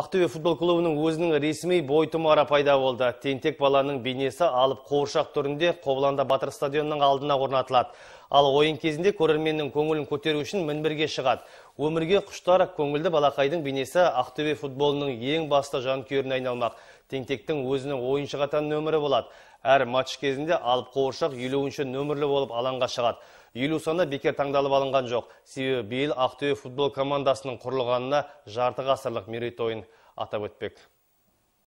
Ақтөбе футбол клубының өзінің ресми бойтұмары пайда болды. Тентек баланың бейнесі алып қуыршақ түрінде Қобыланда Батыр стадионының алдына орнатылады ал ойын кезінде көрерменнің көңілін көтеру үшін мінбірге шығады өмірге құштар көңілді балақайдың бейнесі ақтөбе футболының ең басты жанкүйеріне айналмақ тентектің өзінің ойыншыға тән нөмірі болады әр матч кезінде алып қуыршақ елуінші нөмірлі болып алаңға шығады елу саны бекер таңдалып алынған жоқ себебі биыл ақтөбе футбол командасының құрылғанына жарты ғасырлық мерейтойын атап өтпек